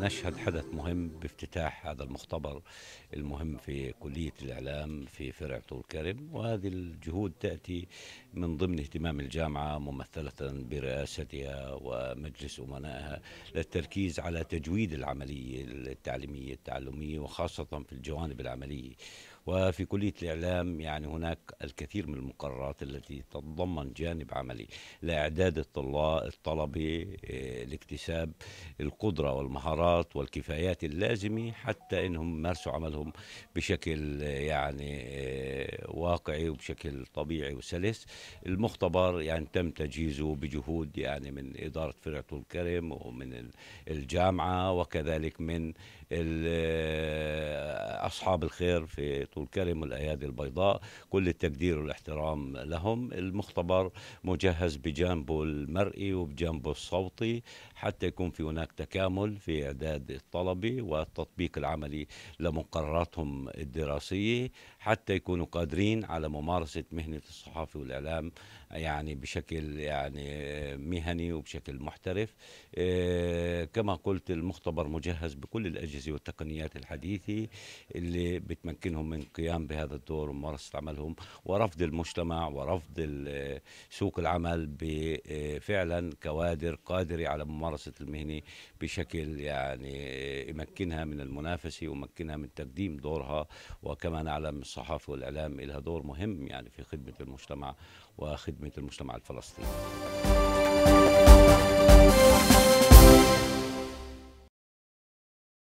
نشهد حدث مهم بافتتاح هذا المختبر المهم في كلية الإعلام في فرع طول كرم وهذه الجهود تأتي من ضمن اهتمام الجامعة ممثلة برئاستها ومجلس أمنائها للتركيز على تجويد العملية التعليمية التعلمية وخاصة في الجوانب العملية وفي كلية الإعلام يعني هناك الكثير من المقررات التي تتضمن جانب عملي لإعداد الطلاب الطلبة آه، لاكتساب القدرة والمهارات والكفايات اللازمة حتى إنهم يمارسوا عملهم بشكل آه، يعني آه، واقعي وبشكل طبيعي وسلس المختبر يعني تم تجهيزه بجهود يعني من إدارة فرقة الكرم ومن الجامعة وكذلك من أصحاب الخير في والكرم والأيادي البيضاء كل التقدير والاحترام لهم المختبر مجهز بجانبه المرئي وبجانبه الصوتي حتى يكون في هناك تكامل في إعداد الطلبة والتطبيق العملي لمقرراتهم الدراسية حتى يكونوا قادرين على ممارسة مهنة الصحافة والإعلام يعني بشكل يعني مهني وبشكل محترف آه، كما قلت المختبر مجهز بكل الأجهزة والتقنيات الحديثة اللي بتمكنهم من القيام بهذا الدور وممارسة عملهم ورفض المجتمع ورفض سوق العمل بفعلا كوادر قادرة على ممارسة المهنة بشكل يعني يمكنها من المنافسة ويمكنها من تقديم دورها وكما نعلم الصحافة والإعلام لها دور مهم يعني في خدمة المجتمع وخدمة المجتمع الفلسطيني